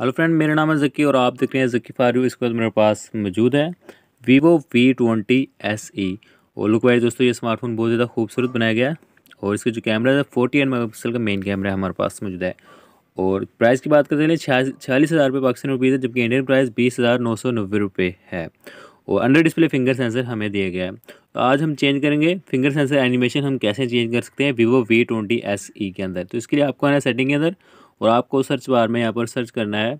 hello friend मेरा नाम है जक्की और आप देख रहे हैं जकी फारू इसके बाद मेरे पास मौजूद है Vivo V twenty S E और लुक वाइज दोस्तों ये स्मार्टफोन बहुत ज़्यादा खूबसूरत बनाया गया है और इसका जो कैमरा है फोर्टी एन मेगा का मेन कैमरा हमारे पास मौजूद है और प्राइस की बात करते हैं छियालीस हज़ार रुपये पाकिस्तानी रुपीज़ है जबकि इंडियन प्राइस बीस हज़ार नौ सौ नब्बे रुपये है और अंडर डिस्प्ले फिंगर सेंसर हमें दिया गया है तो आज हम चेंज करेंगे फिंगर सेंसर एनिमेशन हम कैसे चेंज कर सकते हैं Vivo V twenty S E के अंदर तो इसके लिए आपको आना है सेटिंग के अंदर और आपको सर्च बार में यहाँ पर सर्च करना है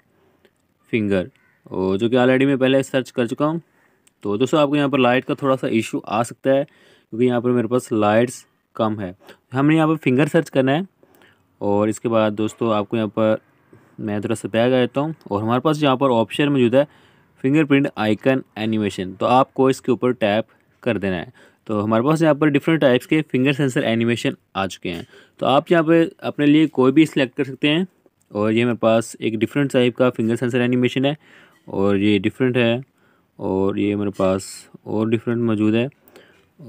फिंगर और जो कि ऑलरेडी मैं पहले सर्च कर चुका हूँ तो दोस्तों आपको यहाँ पर लाइट का थोड़ा सा इशू आ सकता है क्योंकि यहाँ पर मेरे पास लाइट्स कम है हमने यहाँ पर फिंगर सर्च करना है और इसके बाद दोस्तों आपको यहाँ पर मैं थोड़ा सा बैग देता हूँ और हमारे पास यहाँ पर ऑप्शन मौजूद है फिंगरप्रिंट आइकन एनिमेशन तो आपको इसके ऊपर टैप कर देना है तो हमारे पास यहाँ पर डिफरेंट टाइप्स के फिंगर सेंसर एनिमेशन आ चुके हैं तो आप यहाँ पर अपने लिए कोई भी सिलेक्ट कर सकते हैं और ये मेरे पास एक डिफरेंट टाइप का फिंगर सेंसर एनिमेशन है और ये डिफरेंट है और ये मेरे पास और डिफरेंट मौजूद है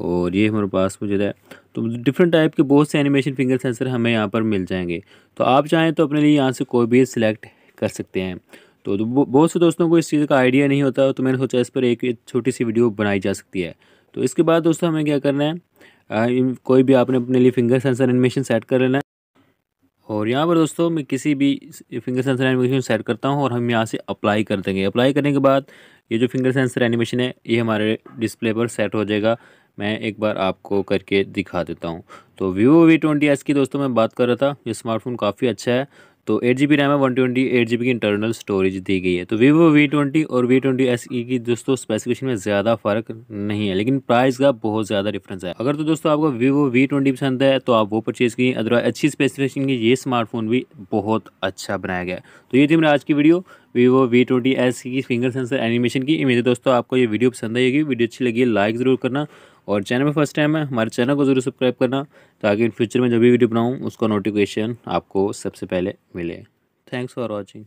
और ये हमारे पास मौजूद है तो डिफरेंट टाइप के बहुत से एनिमेशन फिंगर सेंसर हमें यहाँ पर मिल जाएंगे तो आप चाहें तो अपने लिए यहाँ से कोई भी सिलेक्ट कर सकते हैं तो, तो बहुत से दोस्तों को इस चीज़ का आइडिया नहीं होता तो मैंने सोचा इस पर एक छोटी सी वीडियो बनाई जा सकती है तो इसके बाद दोस्तों हमें क्या करना है आ, कोई भी आपने अपने लिए फिंगर सेंसर एनिमेशन सेट कर लेना है और यहाँ पर दोस्तों मैं किसी भी फिंगर सेंसर एनिमेशन सेट करता हूँ और हम यहाँ से अप्लाई कर देंगे अप्लाई करने के बाद ये जो फिंगर सेंसर एनिमेशन है ये हमारे डिस्प्ले पर सेट हो जाएगा मैं एक बार आपको करके दिखा देता हूँ तो वीवो वी ट्वेंटी एस की दोस्तों मैं बात कर रहा था ये स्मार्टफोन काफ़ी अच्छा है तो एट जी बी रैम है one twenty eight G B की इंटरनल स्टोरेज दी गई है तो वीवो वी ट्वेंटी और वी ट्वेंटी एस ई की दोस्तों स्पेसिफिकेशन में ज़्यादा फ़र्क नहीं है लेकिन प्राइस का बहुत ज़्यादा डिफरेंस है अगर तो दोस्तों आपको वीवो वी ट्वेंटी पसंद है तो आप वो परचेज़ की अदरवाइज अच्छी स्पेसिफिकेशन की ये स्मार्टफोन भी बहुत अच्छा बनाया गया तो ये थी मेरा आज की video Vivo V twenty S की फिंगर सेंसर एनिमेशन की इमेज दोस्तों आपको ये वीडियो पसंद आएगी वीडियो अच्छी लगी लाइक ज़रूर करना और चैनल में फर्स्ट टाइम है हमारे चैनल को ज़रूर सब्सक्राइब करना ताकि इन फ्यूचर में जब भी वीडियो बनाऊँ उसका नोटिफिकेशन आपको सबसे पहले मिले थैंक्स फॉर वॉचिंग